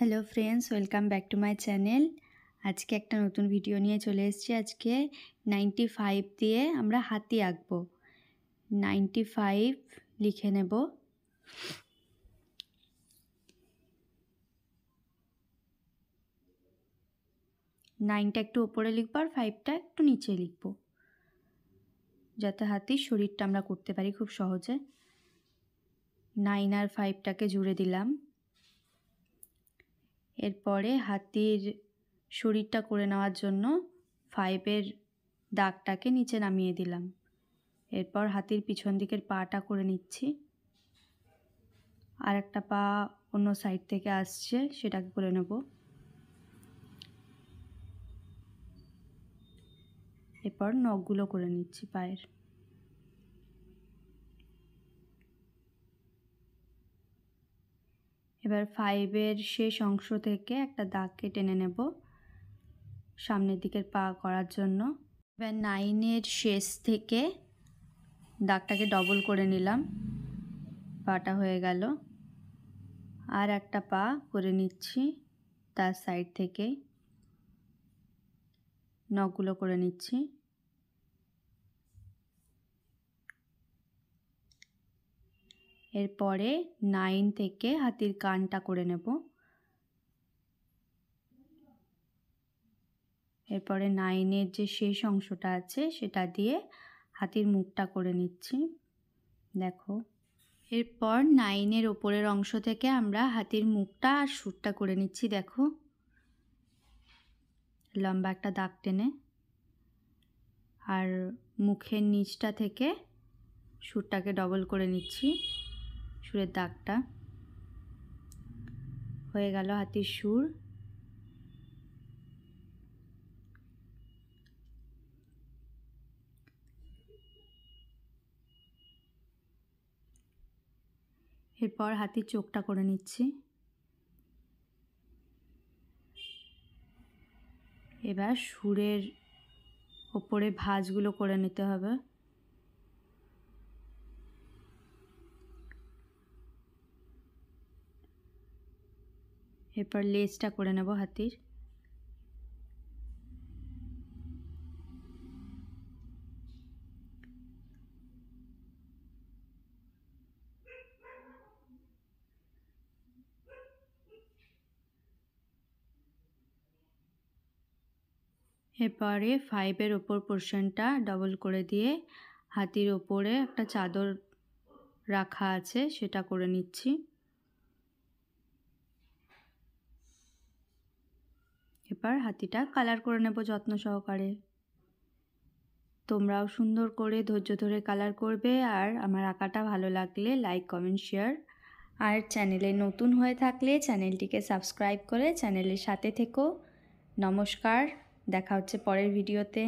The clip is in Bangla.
hello friends welcome back to my channel আজকে একটা নতুন ভিডিও নিয়ে চলে এসেছি আজকে নাইনটি ফাইভ দিয়ে আমরা হাতি আঁকবো নাইনটি ফাইভ লিখে নেব নাইনটা একটু ওপরে লিখব আর ফাইভটা একটু নিচে লিখবো যাতে হাতি শরীরটা আমরা করতে পারি খুব সহজে নাইন আর ফাইভটাকে জুড়ে দিলাম এরপরে হাতির শরীরটা করে নেওয়ার জন্য ফাইবের দাগটাকে নিচে নামিয়ে দিলাম এরপর হাতির পিছন দিকের পাটা করে নিচ্ছি আর একটা পা অন্য সাইড থেকে আসছে সেটাকে করে নেব এরপর নখগুলো করে নিচ্ছি পায়ের এবার ফাইভের শেষ অংশ থেকে একটা দাগকে টেনে নেব সামনের দিকের পা করার জন্য এবার নাইনের শেষ থেকে দাগটাকে ডবল করে নিলাম পাটা হয়ে গেল আর একটা পা করে নিচ্ছি তার সাইড থেকেই নখগুলো করে নিচ্ছি এরপরে নাইন থেকে হাতির কানটা করে নেব এরপরে নাইনের যে শেষ অংশটা আছে সেটা দিয়ে হাতির মুখটা করে নিচ্ছি দেখো এরপর নাইনের ওপরের অংশ থেকে আমরা হাতির মুখটা আর সুটটা করে নিচ্ছি দেখো লম্বা একটা দাগ টেনে আর মুখের নিচটা থেকে সুটটাকে ডবল করে নিচ্ছি সুরের দাগটা হয়ে গেল হাতির সুর এরপর হাতির চোখটা করে নিচ্ছি এবার সুরের ওপরে ভাঁজগুলো করে নিতে হবে এরপর লেজটা করে নেব হাতির এরপরে ফাইভের ওপর পোর্শনটা ডবল করে দিয়ে হাতির ওপরে একটা চাদর রাখা আছে সেটা করে নিচ্ছি এবার হাতিটা কালার করে নেব যত্ন সহকারে তোমরাও সুন্দর করে ধৈর্য ধরে কালার করবে আর আমার আঁকাটা ভালো লাগলে লাইক কমেন্ট শেয়ার আর চ্যানেলে নতুন হয়ে থাকলে চ্যানেলটিকে সাবস্ক্রাইব করে চ্যানেলের সাথে থেকো নমস্কার দেখা হচ্ছে পরের ভিডিওতে